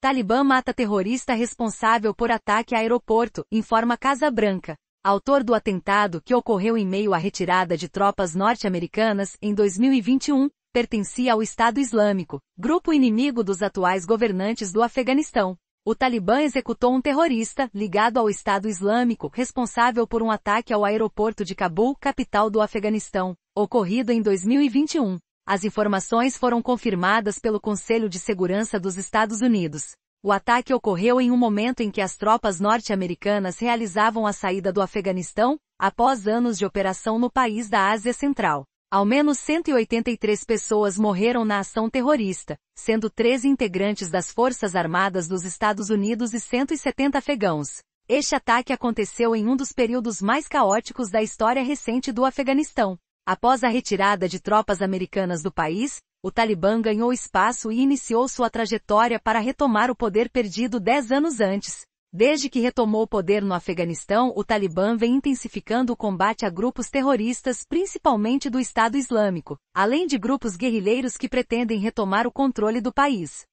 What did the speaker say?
Talibã mata terrorista responsável por ataque a aeroporto, informa Casa Branca. Autor do atentado que ocorreu em meio à retirada de tropas norte-americanas em 2021, pertencia ao Estado Islâmico, grupo inimigo dos atuais governantes do Afeganistão. O Talibã executou um terrorista ligado ao Estado Islâmico responsável por um ataque ao aeroporto de Cabul, capital do Afeganistão, ocorrido em 2021. As informações foram confirmadas pelo Conselho de Segurança dos Estados Unidos. O ataque ocorreu em um momento em que as tropas norte-americanas realizavam a saída do Afeganistão, após anos de operação no país da Ásia Central. Ao menos 183 pessoas morreram na ação terrorista, sendo 13 integrantes das Forças Armadas dos Estados Unidos e 170 afegãos. Este ataque aconteceu em um dos períodos mais caóticos da história recente do Afeganistão. Após a retirada de tropas americanas do país, o Talibã ganhou espaço e iniciou sua trajetória para retomar o poder perdido dez anos antes. Desde que retomou o poder no Afeganistão, o Talibã vem intensificando o combate a grupos terroristas, principalmente do Estado Islâmico, além de grupos guerrilheiros que pretendem retomar o controle do país.